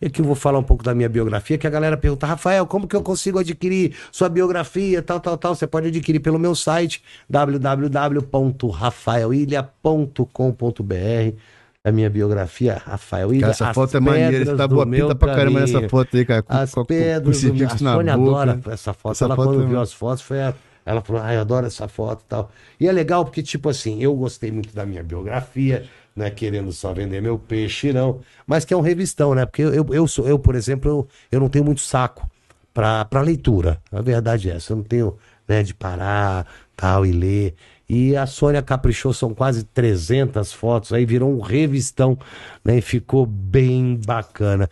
E aqui eu vou falar um pouco da minha biografia, que a galera pergunta, Rafael, como que eu consigo adquirir sua biografia, tal, tal, tal? Você pode adquirir pelo meu site, www.rafaelilha.com.br a minha biografia, Rafael Ilha. Cara, essa foto é maneira, ele tá boa pinta pra caramba nessa foto aí, cara. Com, as pedras, com, com do, a Sônia adora essa foto, essa ela foto quando é... viu as fotos foi a ela falou, ah, eu adoro essa foto e tal. E é legal porque, tipo assim, eu gostei muito da minha biografia, né? Querendo só vender meu peixe, não. Mas que é um revistão, né? Porque eu, eu, eu sou, eu, por exemplo, eu, eu não tenho muito saco para leitura. A verdade é essa. Eu não tenho, né, de parar, tal, e ler. E a Sônia caprichou, são quase 300 fotos, aí virou um revistão, né? E ficou bem bacana.